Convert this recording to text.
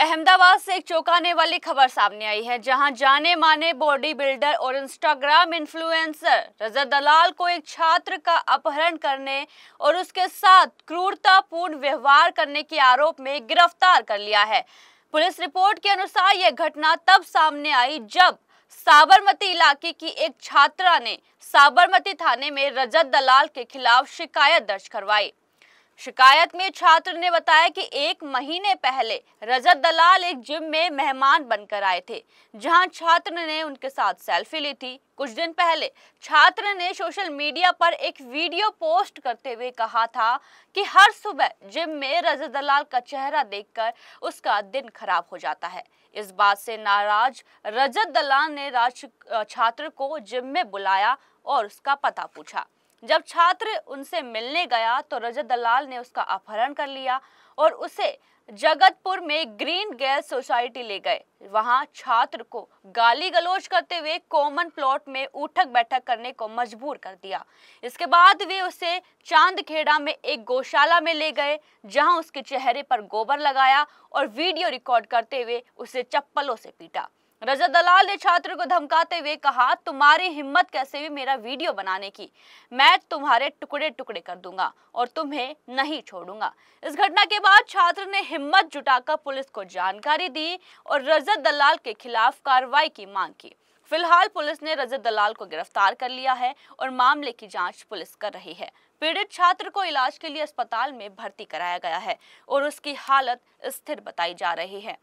अहमदाबाद से एक चौंकाने वाली खबर सामने आई है जहां जाने माने बॉडी बिल्डर और इंस्टाग्राम इन्फ्लुएंसर रजत दलाल को एक छात्र का अपहरण करने और उसके साथ क्रूरतापूर्ण व्यवहार करने के आरोप में गिरफ्तार कर लिया है पुलिस रिपोर्ट के अनुसार यह घटना तब सामने आई जब साबरमती इलाके की एक छात्रा ने साबरमती थाने में रजत दलाल के खिलाफ शिकायत दर्ज करवाई शिकायत में छात्र ने बताया कि एक महीने पहले रजत दलाल एक जिम में मेहमान बनकर आए थे जहां छात्र ने उनके साथ सेल्फी ली थी कुछ दिन पहले छात्र ने सोशल मीडिया पर एक वीडियो पोस्ट करते हुए कहा था कि हर सुबह जिम में रजत दलाल का चेहरा देखकर उसका दिन खराब हो जाता है इस बात से नाराज रजत दलाल ने राज छात्र को जिम में बुलाया और उसका पता पूछा जब छात्र उनसे मिलने गया तो रजत दलाल ने उसका अपहरण कर लिया और उसे जगतपुर में ग्रीन गैस सोसाइटी ले गए वहां छात्र को गाली गलोच करते हुए कॉमन प्लॉट में उठक बैठक करने को मजबूर कर दिया इसके बाद वे उसे चांदखेड़ा में एक गौशाला में ले गए जहां उसके चेहरे पर गोबर लगाया और वीडियो रिकॉर्ड करते हुए उसे चप्पलों से पीटा रजत दलाल ने छात्र को धमकाते हुए कहा तुम्हारी हिम्मत कैसे भी मेरा वीडियो बनाने की मैं तुम्हारे टुकड़े टुकड़े कर दूंगा और तुम्हें नहीं छोड़ूंगा इस घटना के बाद छात्र ने हिम्मत जुटाकर पुलिस को जानकारी दी और रजत दलाल के खिलाफ कार्रवाई की मांग की फिलहाल पुलिस ने रजत दलाल को गिरफ्तार कर लिया है और मामले की जांच पुलिस कर रही है पीड़ित छात्र को इलाज के लिए अस्पताल में भर्ती कराया गया है और उसकी हालत स्थिर बताई जा रही है